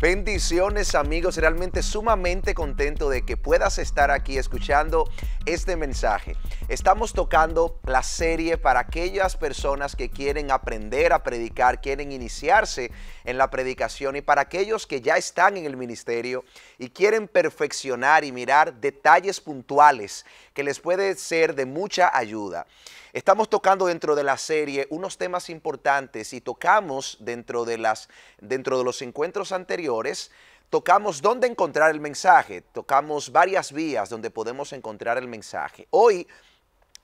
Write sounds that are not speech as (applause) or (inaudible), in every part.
Bendiciones amigos, realmente sumamente contento de que puedas estar aquí escuchando este mensaje. Estamos tocando la serie para aquellas personas que quieren aprender a predicar, quieren iniciarse en la predicación y para aquellos que ya están en el ministerio y quieren perfeccionar y mirar detalles puntuales que les puede ser de mucha ayuda. Estamos tocando dentro de la serie unos temas importantes y tocamos dentro de, las, dentro de los encuentros anteriores tocamos dónde encontrar el mensaje, tocamos varias vías donde podemos encontrar el mensaje. Hoy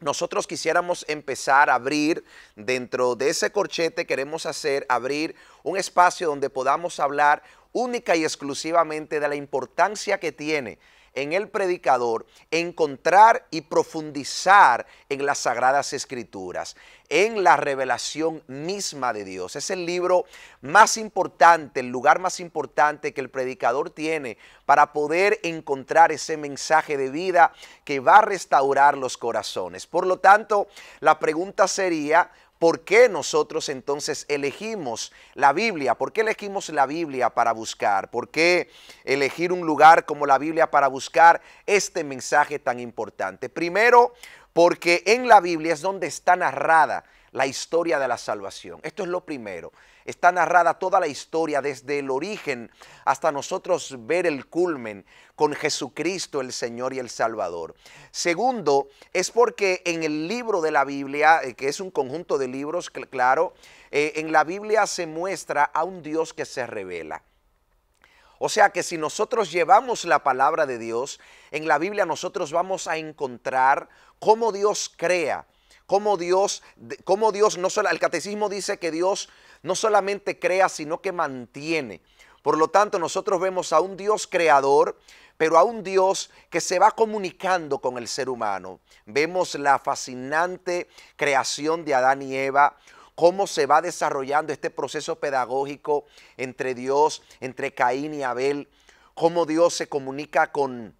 nosotros quisiéramos empezar a abrir, dentro de ese corchete queremos hacer, abrir un espacio donde podamos hablar única y exclusivamente de la importancia que tiene en el predicador encontrar y profundizar en las sagradas escrituras, en la revelación misma de Dios. Es el libro más importante, el lugar más importante que el predicador tiene para poder encontrar ese mensaje de vida que va a restaurar los corazones. Por lo tanto, la pregunta sería, ¿Por qué nosotros entonces elegimos la Biblia? ¿Por qué elegimos la Biblia para buscar? ¿Por qué elegir un lugar como la Biblia para buscar este mensaje tan importante? Primero, porque en la Biblia es donde está narrada la historia de la salvación. Esto es lo primero está narrada toda la historia desde el origen hasta nosotros ver el culmen con Jesucristo el Señor y el Salvador. Segundo, es porque en el libro de la Biblia, eh, que es un conjunto de libros, claro, eh, en la Biblia se muestra a un Dios que se revela. O sea que si nosotros llevamos la palabra de Dios, en la Biblia nosotros vamos a encontrar cómo Dios crea, cómo Dios, cómo Dios no solo, el catecismo dice que Dios no solamente crea, sino que mantiene. Por lo tanto, nosotros vemos a un Dios creador, pero a un Dios que se va comunicando con el ser humano. Vemos la fascinante creación de Adán y Eva, cómo se va desarrollando este proceso pedagógico entre Dios, entre Caín y Abel, cómo Dios se comunica con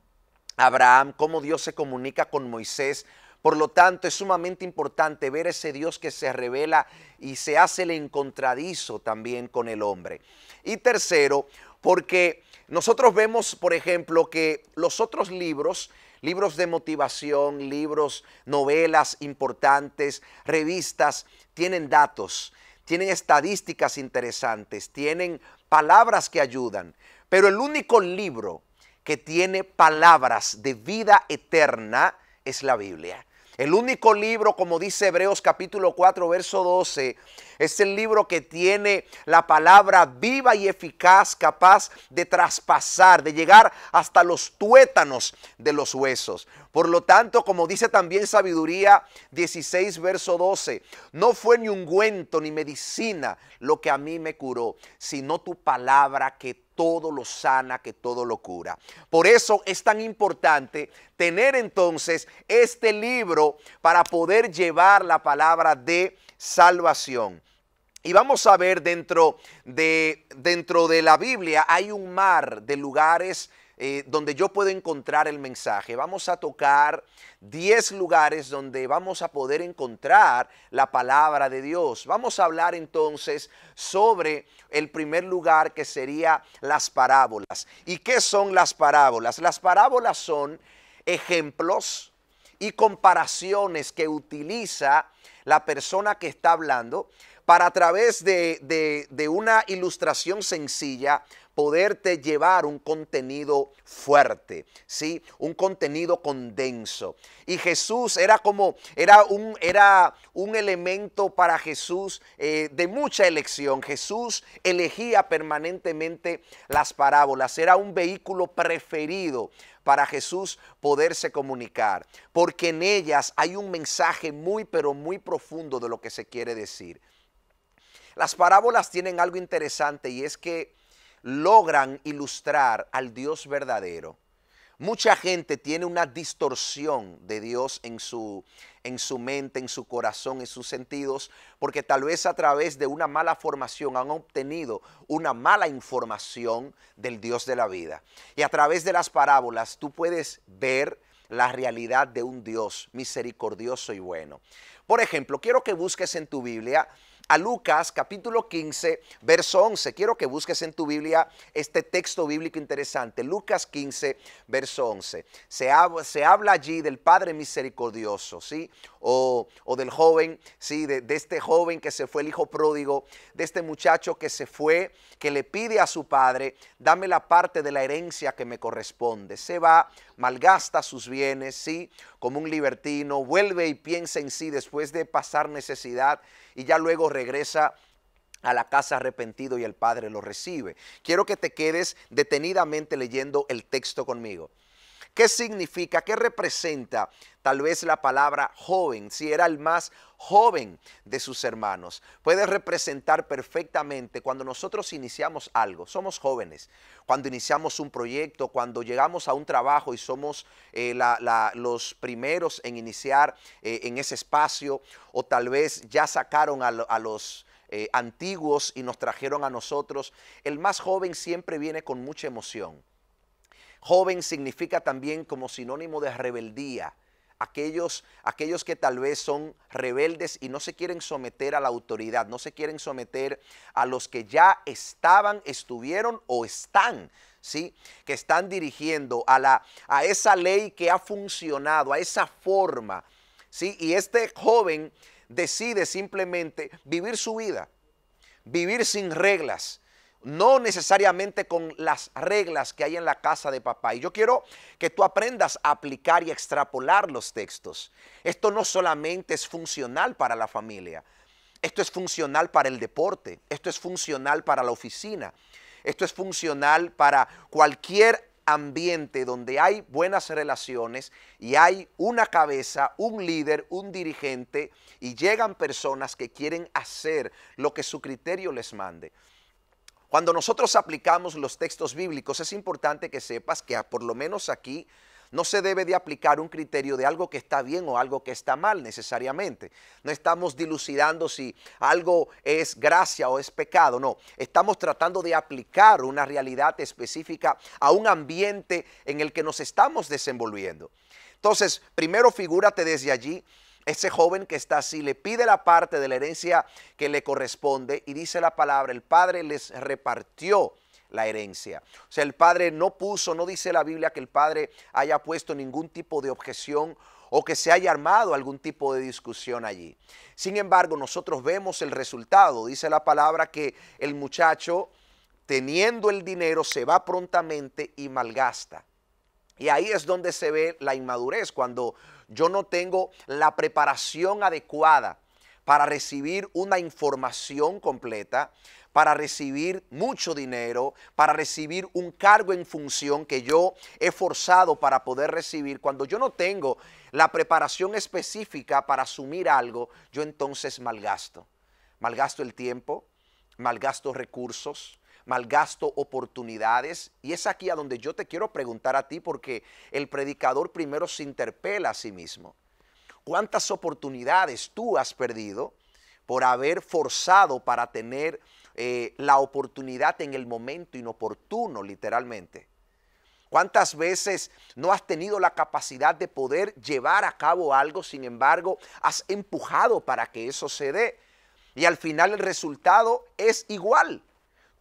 Abraham, cómo Dios se comunica con Moisés, por lo tanto, es sumamente importante ver ese Dios que se revela y se hace el encontradizo también con el hombre. Y tercero, porque nosotros vemos, por ejemplo, que los otros libros, libros de motivación, libros, novelas importantes, revistas, tienen datos, tienen estadísticas interesantes, tienen palabras que ayudan. Pero el único libro que tiene palabras de vida eterna es la Biblia. El único libro, como dice Hebreos capítulo 4, verso 12, es el libro que tiene la palabra viva y eficaz, capaz de traspasar, de llegar hasta los tuétanos de los huesos. Por lo tanto, como dice también Sabiduría 16, verso 12, no fue ni ungüento ni medicina lo que a mí me curó, sino tu palabra que todo lo sana, que todo lo cura. Por eso es tan importante tener entonces este libro para poder llevar la palabra de salvación. Y vamos a ver dentro de, dentro de la Biblia hay un mar de lugares eh, donde yo puedo encontrar el mensaje. Vamos a tocar 10 lugares donde vamos a poder encontrar la palabra de Dios. Vamos a hablar entonces sobre el primer lugar que sería las parábolas. ¿Y qué son las parábolas? Las parábolas son ejemplos y comparaciones que utiliza la persona que está hablando para a través de una ilustración sencilla poderte llevar un contenido fuerte, ¿sí? Un contenido condenso. Y Jesús era como, era un, era un elemento para Jesús eh, de mucha elección. Jesús elegía permanentemente las parábolas, era un vehículo preferido para Jesús poderse comunicar, porque en ellas hay un mensaje muy, pero muy profundo de lo que se quiere decir. Las parábolas tienen algo interesante y es que logran ilustrar al Dios verdadero. Mucha gente tiene una distorsión de Dios en su, en su mente, en su corazón, en sus sentidos, porque tal vez a través de una mala formación han obtenido una mala información del Dios de la vida. Y a través de las parábolas tú puedes ver la realidad de un Dios misericordioso y bueno. Por ejemplo, quiero que busques en tu Biblia a Lucas capítulo 15, verso 11. Quiero que busques en tu Biblia este texto bíblico interesante. Lucas 15, verso 11. Se, habla allí del Padre Misericordioso, ¿sí? O, del joven, ¿sí? De, de, este joven que se fue el hijo pródigo, de este muchacho que se fue, que le pide a su padre, dame la parte de la herencia que me corresponde. Se va, malgasta sus bienes, ¿sí? Como un libertino, vuelve y piensa en sí después de pasar necesidad y ya luego regresa a la casa arrepentido y el Padre lo recibe. Quiero que te quedes detenidamente leyendo el texto conmigo. ¿Qué significa? ¿Qué representa tal vez la palabra joven? Si era el más joven de sus hermanos. Puede representar perfectamente cuando nosotros iniciamos algo, somos jóvenes, cuando iniciamos un proyecto, cuando llegamos a un trabajo y somos eh, los primeros en iniciar eh, en ese espacio, o tal vez ya sacaron a, los... Eh, antiguos y nos trajeron a nosotros, el más joven siempre viene con mucha emoción Joven significa también como sinónimo de rebeldía. Aquellos, aquellos, que tal vez son rebeldes y no se quieren someter a la autoridad, no se quieren someter a los que ya estaban, estuvieron o están, ¿sí? Que están dirigiendo a, la, a esa ley que ha funcionado, a esa forma, ¿sí? Y este joven decide simplemente vivir su vida, vivir sin reglas, no necesariamente con las reglas que hay en la casa de papá. Y yo quiero que tú aprendas a aplicar y extrapolar los textos. Esto no solamente es funcional para la familia, esto es funcional para el deporte, esto es funcional para la oficina, esto es funcional para cualquier ambiente donde hay buenas relaciones y hay una cabeza, un líder, un dirigente y llegan personas que quieren hacer lo que su criterio les mande. Cuando nosotros aplicamos los textos bíblicos, es importante que sepas que ah, por lo menos aquí no se debe de aplicar un criterio de algo que está bien o algo que está mal necesariamente. No estamos dilucidando si algo es gracia o es pecado, no. Estamos tratando de aplicar una realidad específica a un ambiente en el que nos estamos desenvolviendo. Entonces, primero figúrate desde allí ese joven que está así le pide la parte de la herencia que le corresponde y dice la palabra, el padre les repartió la herencia. O sea, el padre no puso, no dice la Biblia que el padre haya puesto ningún tipo de objeción o que se haya armado algún tipo de discusión allí. Sin embargo, nosotros vemos el resultado. Dice la palabra que el muchacho, teniendo el dinero, se va prontamente y malgasta. Y ahí es donde se ve la inmadurez, cuando yo no tengo la preparación adecuada para recibir una información completa, para recibir mucho dinero, para recibir un cargo en función que yo he forzado para poder recibir. Cuando yo no tengo la preparación específica para asumir algo, yo entonces malgasto. Malgasto el tiempo, malgasto recursos, malgasto oportunidades. Y es aquí a donde yo te quiero preguntar a ti, porque el predicador primero se interpela a sí mismo. ¿Cuántas oportunidades tú has perdido por haber forzado para tener eh, la oportunidad en el momento inoportuno, literalmente? ¿Cuántas veces no has tenido la capacidad de poder llevar a cabo algo, sin embargo, has empujado para que eso se dé? Y al final el resultado es igual.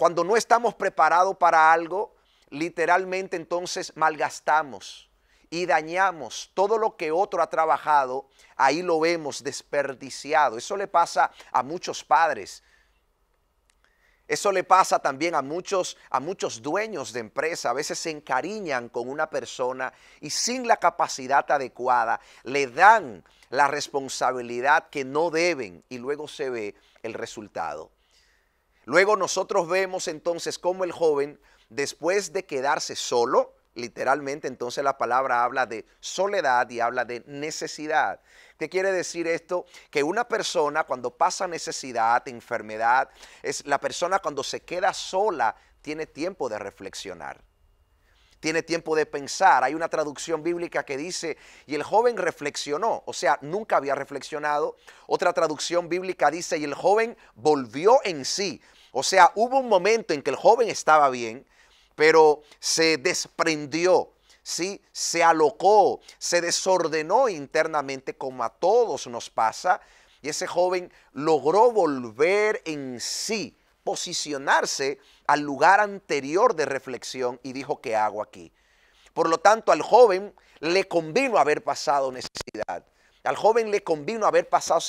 Cuando no estamos preparados para algo, literalmente entonces malgastamos y dañamos todo lo que otro ha trabajado, ahí lo vemos desperdiciado. Eso le pasa a muchos padres. Eso le pasa también a muchos, a muchos dueños de empresa. A veces se encariñan con una persona y sin la capacidad adecuada le dan la responsabilidad que no deben y luego se ve el resultado. Luego nosotros vemos entonces cómo el joven, después de quedarse solo, literalmente entonces la palabra habla de soledad y habla de necesidad. ¿Qué quiere decir esto? Que una persona cuando pasa necesidad, enfermedad, es la persona cuando se queda sola tiene tiempo de reflexionar tiene tiempo de pensar. Hay una traducción bíblica que dice, y el joven reflexionó, o sea, nunca había reflexionado. Otra traducción bíblica dice, y el joven volvió en sí. O sea, hubo un momento en que el joven estaba bien, pero se desprendió, ¿sí? se alocó, se desordenó internamente como a todos nos pasa. Y ese joven logró volver en sí posicionarse al lugar anterior de reflexión y dijo, ¿qué hago aquí? Por lo tanto, al joven le convino haber pasado necesidad. Al joven le convino haber pasado,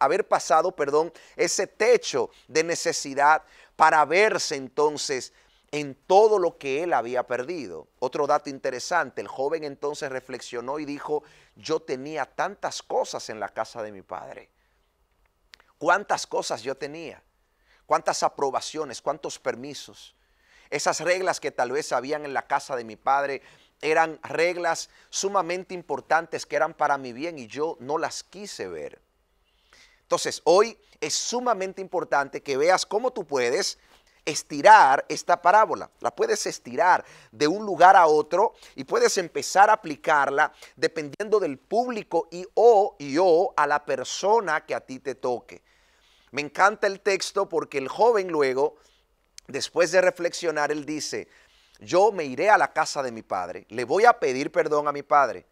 haber pasado perdón, ese techo de necesidad para verse entonces en todo lo que él había perdido. Otro dato interesante, el joven entonces reflexionó y dijo, yo tenía tantas cosas en la casa de mi padre. ¿Cuántas cosas yo tenía? cuántas aprobaciones, cuántos permisos. Esas reglas que tal vez habían en la casa de mi padre eran reglas sumamente importantes que eran para mi bien y yo no las quise ver. Entonces, hoy es sumamente importante que veas cómo tú puedes estirar esta parábola. La puedes estirar de un lugar a otro y puedes empezar a aplicarla dependiendo del público y o y o a la persona que a ti te toque. Me encanta el texto porque el joven luego, después de reflexionar, él dice, yo me iré a la casa de mi padre, le voy a pedir perdón a mi padre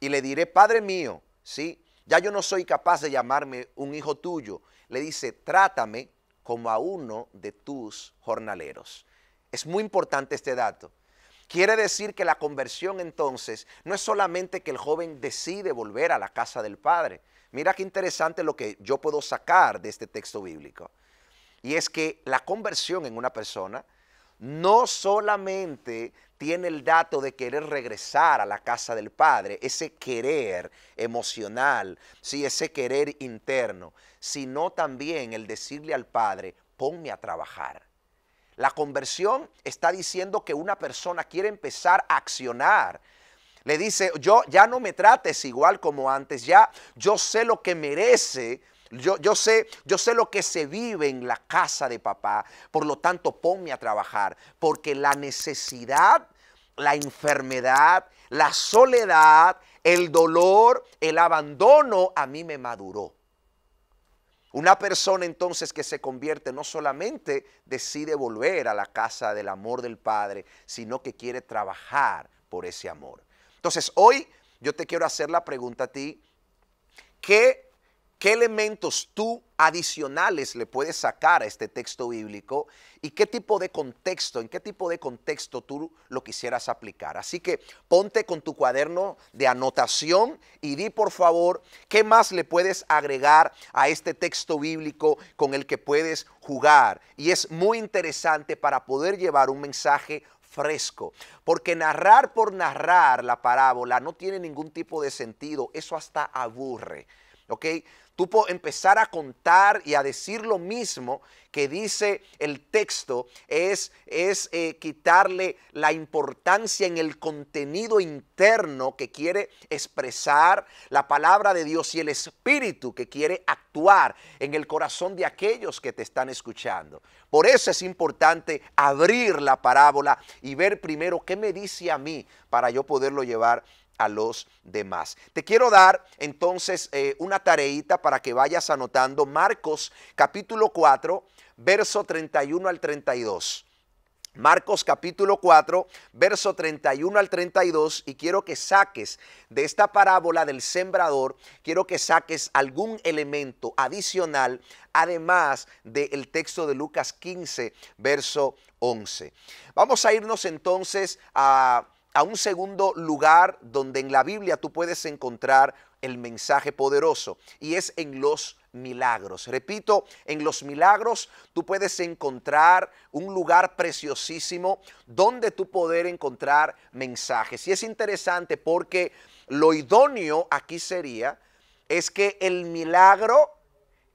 y le diré, Padre mío, ¿sí? Ya yo no soy capaz de llamarme un hijo tuyo. Le dice, trátame como a uno de tus jornaleros. Es muy importante este dato. Quiere decir que la conversión entonces no es solamente que el joven decide volver a la casa del padre, Mira qué interesante lo que yo puedo sacar de este texto bíblico. Y es que la conversión en una persona no solamente tiene el dato de querer regresar a la casa del Padre, ese querer emocional, sí, ese querer interno, sino también el decirle al Padre, ponme a trabajar. La conversión está diciendo que una persona quiere empezar a accionar le dice, yo ya no me trates igual como antes, ya yo sé lo que merece yo, yo, sé, yo sé lo que se vive en la casa de papá, por lo tanto ponme a trabajar, porque la necesidad, la enfermedad, la soledad, el dolor, el abandono a mí me maduró. Una persona entonces que se convierte no solamente decide volver a la casa del amor del Padre, sino que quiere trabajar por ese amor. Entonces, hoy yo te quiero hacer la pregunta a ti, ¿qué, qué elementos tú adicionales le puedes sacar a este texto bíblico y qué tipo de contexto, en qué tipo de contexto tú lo quisieras aplicar. Así que ponte con tu cuaderno de anotación y di por favor qué más le puedes agregar a este texto bíblico con el que puedes jugar. Y es muy interesante para poder llevar un mensaje fresco. Porque narrar por narrar la parábola no tiene ningún tipo de sentido. Eso hasta aburre. ¿Ok? tú empezar a contar y a decir lo mismo que dice el texto, es, es eh, quitarle la importancia en el contenido interno que quiere expresar la palabra de Dios y el espíritu que quiere actuar en el corazón de aquellos que te están escuchando. Por eso es importante abrir la parábola y ver primero qué me dice a mí para yo poderlo llevar a los demás. Te quiero dar entonces eh, una tareita para que vayas anotando Marcos capítulo 4, verso 31 al 32. Marcos capítulo 4, verso 31 al 32, y quiero que saques de esta parábola del sembrador, quiero que saques algún elemento adicional, además del texto de Lucas 15, verso 11. Vamos a irnos entonces a a un segundo lugar donde en la Biblia tú puedes encontrar el mensaje poderoso y es en los milagros. Repito, en los milagros tú puedes encontrar un lugar preciosísimo donde tú poder encontrar mensajes. Y es interesante porque lo idóneo aquí sería es que el milagro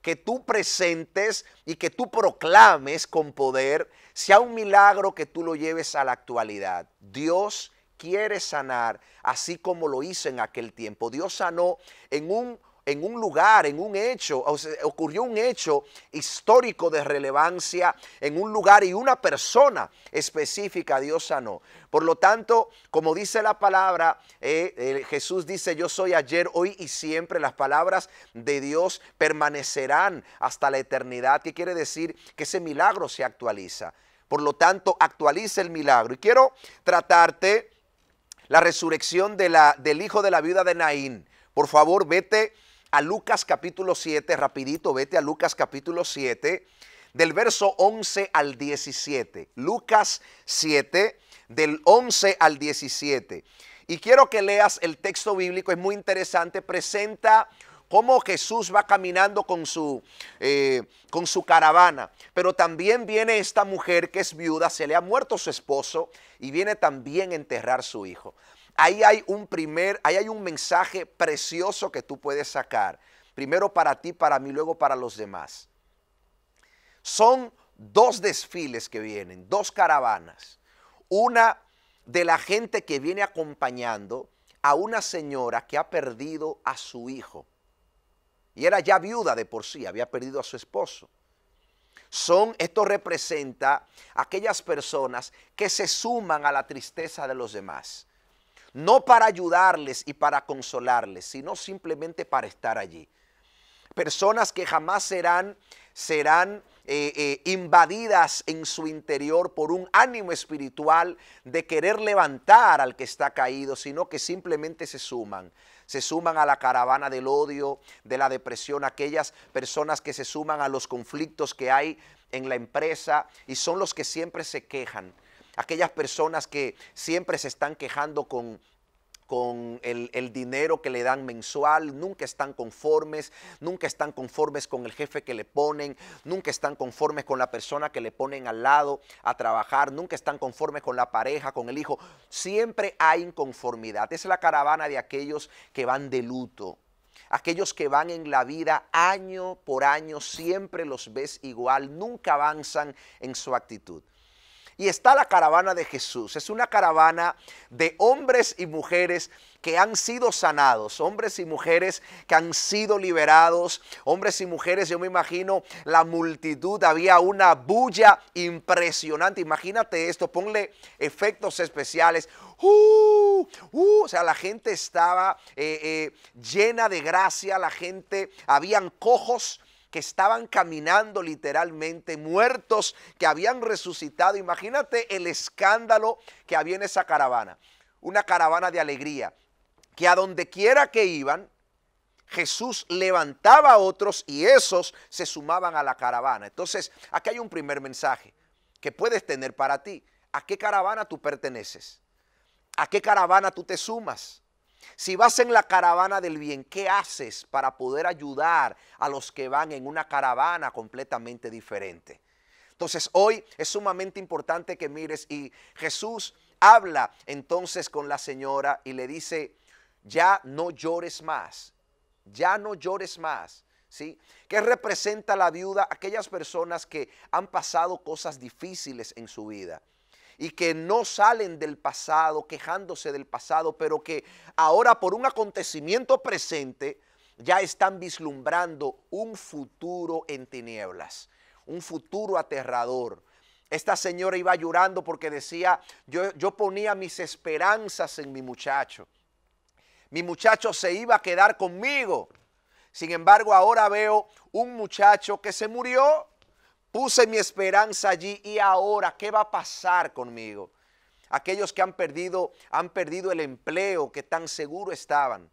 que tú presentes y que tú proclames con poder sea un milagro que tú lo lleves a la actualidad. Dios quiere sanar, así como lo hizo en aquel tiempo. Dios sanó en un en un lugar, en un hecho, ocurrió un hecho histórico de relevancia en un lugar y una persona específica Dios sanó. Por lo tanto, como dice la palabra, eh, Jesús dice, yo soy ayer, hoy y siempre, las palabras de Dios permanecerán hasta la eternidad, que quiere decir que ese milagro se actualiza. Por lo tanto, actualiza el milagro. Y quiero tratarte la resurrección de la, del hijo de la viuda de Naín. Por favor, vete a Lucas capítulo 7, rapidito, vete a Lucas capítulo 7, del verso 11 al 17. Lucas 7, del 11 al 17. Y quiero que leas el texto bíblico, es muy interesante, presenta cómo Jesús va caminando con su, eh, con su caravana. Pero también viene esta mujer que es viuda, se le ha muerto su esposo y viene también a enterrar su hijo. Ahí hay un primer, ahí hay un mensaje precioso que tú puedes sacar. Primero para ti, para mí, luego para los demás. Son dos desfiles que vienen, dos caravanas. Una de la gente que viene acompañando a una señora que ha perdido a su hijo y era ya viuda de por sí, había perdido a su esposo. Son, esto representa aquellas personas que se suman a la tristeza de los demás, no para ayudarles y para consolarles, sino simplemente para estar allí. Personas que jamás serán, serán eh, eh, invadidas en su interior por un ánimo espiritual de querer levantar al que está caído, sino que simplemente se suman se suman a la caravana del odio, de la depresión, aquellas personas que se suman a los conflictos que hay en la empresa y son los que siempre se quejan aquellas personas que siempre se están quejando con, con el, dinero que le dan mensual, nunca están conformes, nunca están conformes con el jefe que le ponen, nunca están conformes con la persona que le ponen al lado a trabajar, nunca están conformes con la pareja, con el hijo. Siempre hay inconformidad. Es la caravana de aquellos que van de luto, aquellos que van en la vida año por año, siempre los ves igual, nunca avanzan en su actitud y está la caravana de Jesús. Es una caravana de hombres y mujeres que han sido sanados, hombres y mujeres que han sido liberados, hombres y mujeres, yo me imagino la multitud, había una bulla impresionante, imagínate esto, ponle efectos especiales, uh, uh, o sea, la gente estaba eh, eh, llena de gracia, la gente, habían cojos, que estaban caminando literalmente muertos, que habían resucitado. Imagínate el escándalo que había en esa caravana, una caravana de alegría, que a donde quiera que iban, Jesús levantaba a otros y esos se sumaban a la caravana. Entonces, aquí hay un primer mensaje que puedes tener para ti. ¿A qué caravana tú perteneces? ¿A qué caravana tú te sumas? Si vas en la caravana del bien, ¿qué haces para poder ayudar a los que van en una caravana completamente diferente? Entonces hoy es sumamente importante que mires y Jesús habla entonces con la señora y le dice, ya no llores más, ya no llores más. ¿Sí? ¿Qué representa la viuda? Aquellas personas que han pasado cosas difíciles en su vida y que no salen del pasado, quejándose del pasado, pero que ahora por un acontecimiento presente ya están vislumbrando un futuro en tinieblas, un futuro aterrador. Esta señora iba llorando porque decía, yo, yo ponía mis esperanzas en mi muchacho. Mi muchacho se iba a quedar conmigo. Sin embargo, ahora veo un muchacho que se murió Puse mi esperanza allí y ahora, ¿qué va a pasar conmigo? Aquellos que han perdido, han perdido el empleo que tan seguro estaban.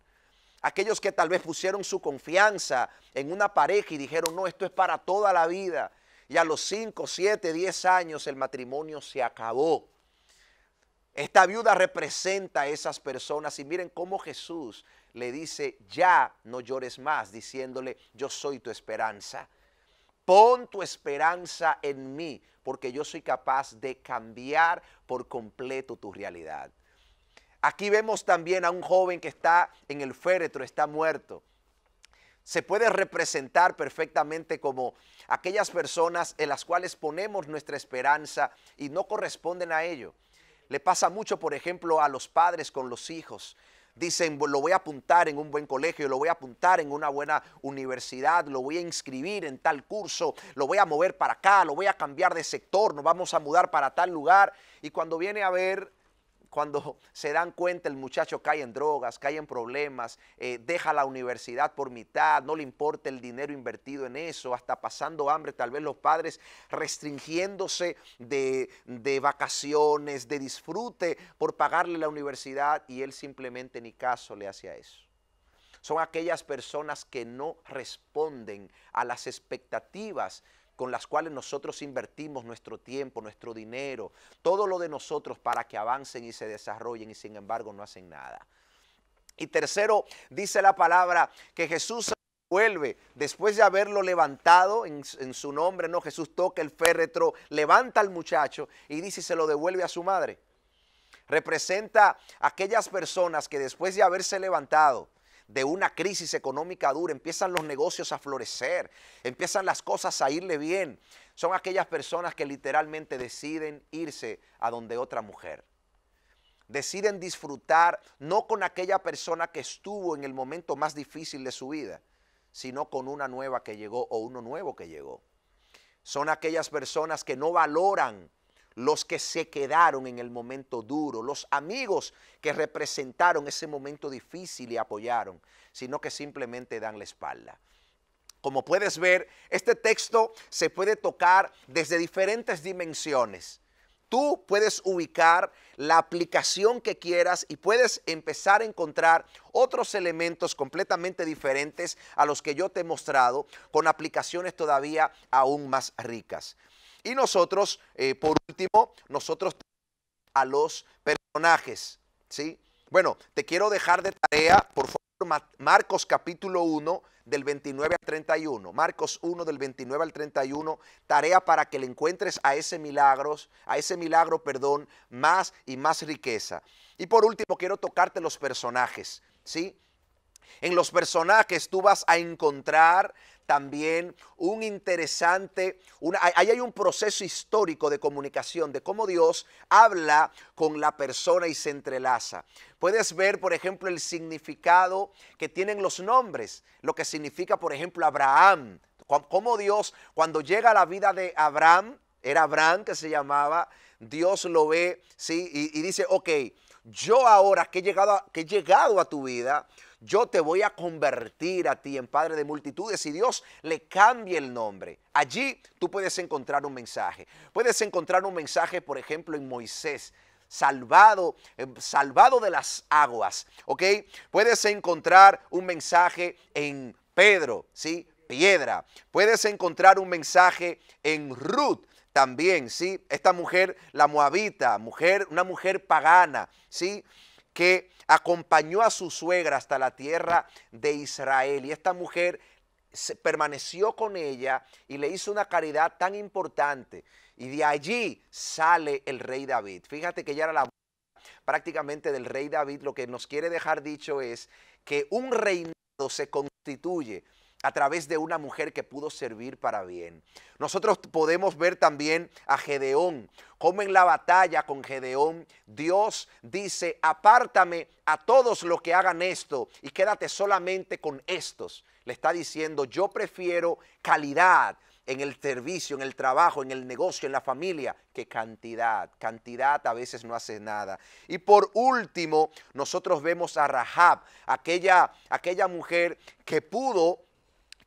Aquellos que tal vez pusieron su confianza en una pareja y dijeron, no, esto es para toda la vida. Y a los 5, 7, 10 años el matrimonio se acabó. Esta viuda representa a esas personas y miren cómo Jesús le dice, ya no llores más, diciéndole, yo soy tu esperanza. Pon tu esperanza en mí, porque yo soy capaz de cambiar por completo tu realidad. Aquí vemos también a un joven que está en el féretro, está muerto. Se puede representar perfectamente como aquellas personas en las cuales ponemos nuestra esperanza y no corresponden a ello. Le pasa mucho, por ejemplo, a los padres con los hijos dicen, lo voy a apuntar en un buen colegio, lo voy a apuntar en una buena universidad, lo voy a inscribir en tal curso, lo voy a mover para acá, lo voy a cambiar de sector, nos vamos a mudar para tal lugar. Y cuando viene a ver, cuando (laughs) se dan cuenta el muchacho cae en drogas, cae en problemas, eh, deja la universidad por mitad, no le importa el dinero invertido en eso, hasta pasando hambre, tal vez los padres restringiéndose de, de vacaciones, de disfrute por pagarle la universidad y él simplemente ni caso le hace a eso son aquellas personas que no responden a las expectativas con las cuales nosotros invertimos nuestro tiempo, nuestro dinero, todo lo de nosotros para que avancen y se desarrollen y sin embargo no hacen nada. Y tercero, dice la palabra que Jesús vuelve después de haberlo levantado en, su nombre, no, Jesús toca el féretro, levanta al muchacho y dice se lo devuelve a su madre. Representa a aquellas personas que después de haberse levantado, de una crisis económica dura, empiezan los negocios a florecer, empiezan las cosas a irle bien. Son aquellas personas que literalmente deciden irse a donde otra mujer. Deciden disfrutar no con aquella persona que estuvo en el momento más difícil de su vida, sino con una nueva que llegó o uno nuevo que llegó. Son aquellas personas que no valoran los que se quedaron en el momento duro, los amigos que representaron ese momento difícil y apoyaron, sino que simplemente dan la espalda. Como puedes ver, este texto se puede tocar desde diferentes dimensiones. Tú puedes ubicar la aplicación que quieras y puedes empezar a encontrar otros elementos completamente diferentes a los que yo te he mostrado, con aplicaciones todavía aún más ricas. Y nosotros, eh, por último, nosotros a los personajes, ¿sí? Bueno, te quiero dejar de tarea, por favor, Marcos capítulo 1 del 29 al 31. Marcos 1 del 29 al 31, tarea para que le encuentres a ese milagros, a ese milagro, perdón, más y más riqueza. Y por último, quiero tocarte los personajes, ¿sí? En los personajes tú vas a encontrar también un interesante, ahí hay un proceso histórico de comunicación, de cómo Dios habla con la persona y se entrelaza. Puedes ver, por ejemplo, el significado que tienen los nombres, lo que significa, por ejemplo, Abraham, cómo Dios, cuando llega a la vida de Abraham, era Abraham que se llamaba, Dios lo ve, ¿sí? Y, dice, ok, yo ahora que he llegado que he llegado a tu vida, yo te voy a convertir a ti en padre de multitudes y Dios le cambie el nombre. Allí tú puedes encontrar un mensaje. Puedes encontrar un mensaje, por ejemplo, en Moisés salvado, eh, salvado de las aguas, ¿ok? Puedes encontrar un mensaje en Pedro, ¿sí? Piedra. Puedes encontrar un mensaje en Ruth también, ¿sí? Esta mujer, la moabita, mujer, una mujer pagana, ¿sí? que acompañó a su suegra hasta la tierra de Israel. Y esta mujer se permaneció con ella y le hizo una caridad tan importante. Y de allí sale el rey David. Fíjate que ya era la prácticamente del rey David. Lo que nos quiere dejar dicho es que un reinado se constituye a través de una mujer que pudo servir para bien. Nosotros podemos ver también a Gedeón, como en la batalla con Gedeón, Dios dice, apártame a todos los que hagan esto y quédate solamente con estos. Le está diciendo, yo prefiero calidad en el servicio, en el trabajo, en el negocio, en la familia, que cantidad. Cantidad a veces no hace nada. Y por último, nosotros vemos a Rahab, aquella, aquella mujer que pudo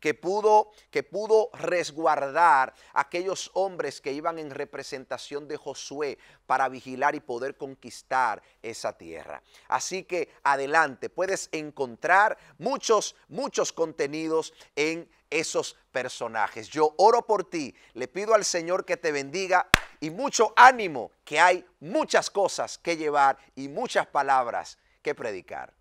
que pudo, que pudo resguardar aquellos hombres que iban en representación de Josué para vigilar y poder conquistar esa tierra. Así que adelante, puedes encontrar muchos, muchos contenidos en esos personajes. Yo oro por ti, le pido al Señor que te bendiga y mucho ánimo, que hay muchas cosas que llevar y muchas palabras que predicar.